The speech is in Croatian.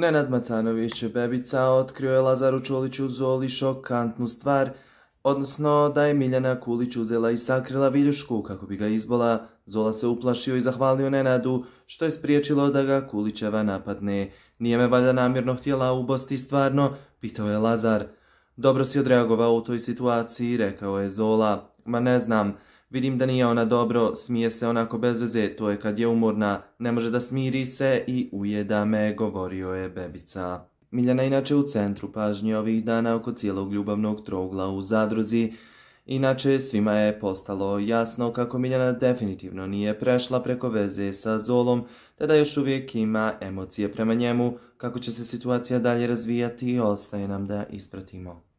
Nenad Macanović Bebica otkrio je Lazaru Čoliću Zoli šokantnu stvar, odnosno da je Miljana Kulić uzela i sakrila viljušku kako bi ga izbola. Zola se uplašio i zahvalio Nenadu, što je spriječilo da ga Kulićeva napadne. Nije me valjda namjerno htjela ubosti stvarno, pitao je Lazar. Dobro si odreagovao u toj situaciji, rekao je Zola. Ma ne znam, Vidim da nije ona dobro, smije se onako bez veze, to je kad je umorna, ne može da smiri se i ujeda me, govorio je bebica. Miljana inače u centru pažnje ovih dana oko cijelog ljubavnog trougla u zadruzi. Inače, svima je postalo jasno kako Miljana definitivno nije prešla preko veze sa Zolom, te da još uvijek ima emocije prema njemu, kako će se situacija dalje razvijati, ostaje nam da ispratimo.